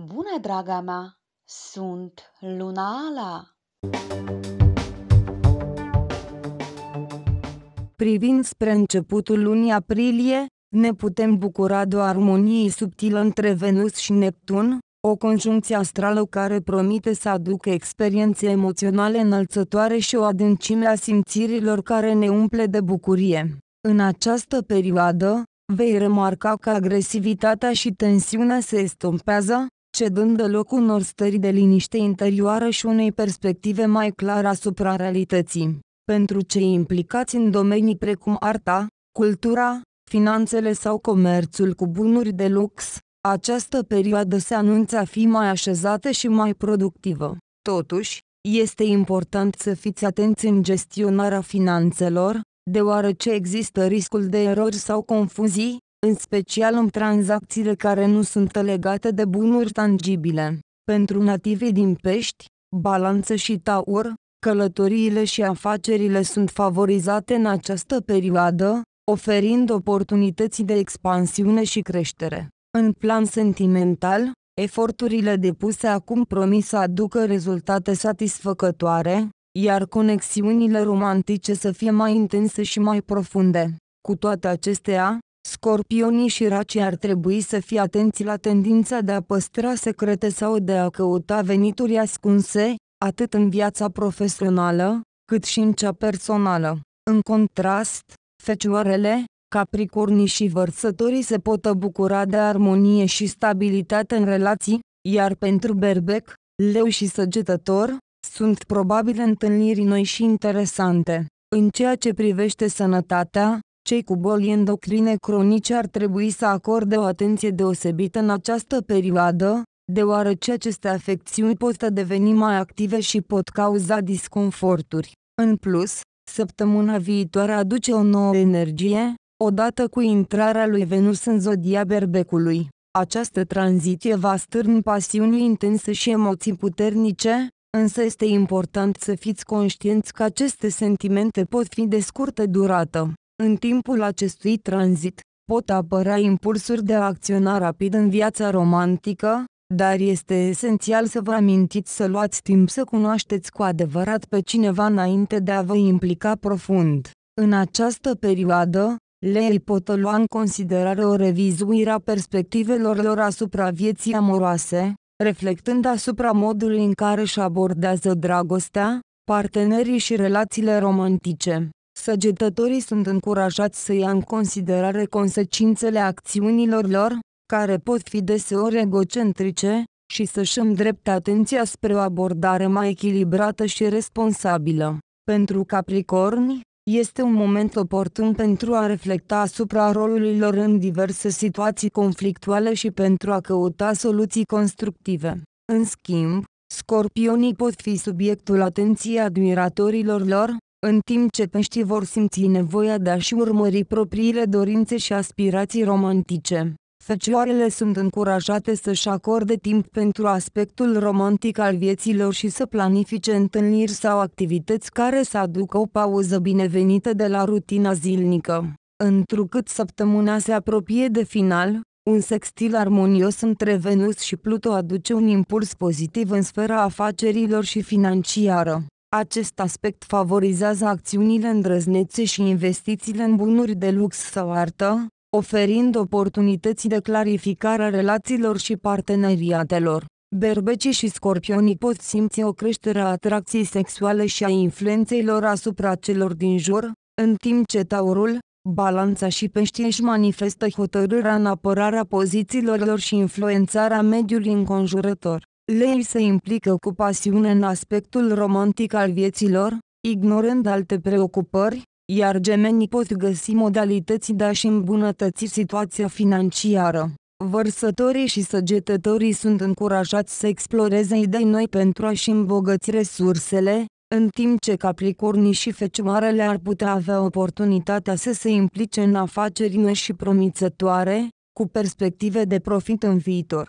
Bună, draga mea! Sunt Luna Ala! Privind spre începutul lunii aprilie, ne putem bucura de o armonie subtilă între Venus și Neptun, o conjuncție astrală care promite să aducă experiențe emoționale înălțătoare și o adâncime a simțirilor care ne umple de bucurie. În această perioadă, vei remarca că agresivitatea și tensiunea se estompează, cedând loc unor stări de liniște interioară și unei perspective mai clare asupra realității. Pentru cei implicați în domenii precum arta, cultura, finanțele sau comerțul cu bunuri de lux, această perioadă se anunță a fi mai așezată și mai productivă. Totuși, este important să fiți atenți în gestionarea finanțelor, deoarece există riscul de erori sau confuzii, în special în tranzacțiile care nu sunt legate de bunuri tangibile. Pentru nativii din pești, balanță și taur, călătoriile și afacerile sunt favorizate în această perioadă, oferind oportunități de expansiune și creștere. În plan sentimental, eforturile depuse acum promis să aducă rezultate satisfăcătoare, iar conexiunile romantice să fie mai intense și mai profunde. Cu toate acestea, Scorpionii și racii ar trebui să fie atenți la tendința de a păstra secrete sau de a căuta venituri ascunse, atât în viața profesională, cât și în cea personală. În contrast, fecioarele, capricornii și vărsătorii se pot bucura de armonie și stabilitate în relații, iar pentru berbec, leu și săgetător, sunt probabil întâlniri noi și interesante. În ceea ce privește sănătatea, cei cu boli endocrine cronice ar trebui să acorde o atenție deosebită în această perioadă, deoarece aceste afecțiuni pot deveni mai active și pot cauza disconforturi. În plus, săptămâna viitoare aduce o nouă energie, odată cu intrarea lui Venus în zodia berbecului. Această tranziție va stârni pasiuni intense și emoții puternice, însă este important să fiți conștienți că aceste sentimente pot fi de scurtă durată. În timpul acestui tranzit, pot apărea impulsuri de a acționa rapid în viața romantică, dar este esențial să vă amintiți să luați timp să cunoașteți cu adevărat pe cineva înainte de a vă implica profund. În această perioadă, lei pot lua în considerare o revizuire a perspectivelor lor asupra vieții amoroase, reflectând asupra modului în care își abordează dragostea, partenerii și relațiile romantice. Săgetătorii sunt încurajați să ia în considerare consecințele acțiunilor lor, care pot fi deseori egocentrice, și să-și îndrepte atenția spre o abordare mai echilibrată și responsabilă. Pentru Capricorni, este un moment oportun pentru a reflecta asupra rolului lor în diverse situații conflictuale și pentru a căuta soluții constructive. În schimb, scorpionii pot fi subiectul atenției admiratorilor lor, în timp ce peștii vor simți nevoia de a-și urmări propriile dorințe și aspirații romantice. Fecioarele sunt încurajate să-și acorde timp pentru aspectul romantic al vieților și să planifice întâlniri sau activități care să aducă o pauză binevenită de la rutina zilnică. Întrucât săptămâna se apropie de final, un sextil armonios între Venus și Pluto aduce un impuls pozitiv în sfera afacerilor și financiară. Acest aspect favorizează acțiunile îndrăznețe și investițiile în bunuri de lux sau artă, oferind oportunități de clarificare a relațiilor și parteneriatelor. Berbecii și scorpionii pot simți o creștere a atracției sexuale și a influenței lor asupra celor din jur, în timp ce taurul, balanța și peștii își manifestă hotărârea în apărarea pozițiilor lor și influențarea mediului înconjurător. Lei se implică cu pasiune în aspectul romantic al vieților, ignorând alte preocupări, iar gemenii pot găsi modalități de a-și îmbunătăți situația financiară. Vărsătorii și săgetătorii sunt încurajați să exploreze idei noi pentru a-și îmbogăți resursele, în timp ce capricornii și fecioarele ar putea avea oportunitatea să se implice în afaceri noi și promițătoare, cu perspective de profit în viitor.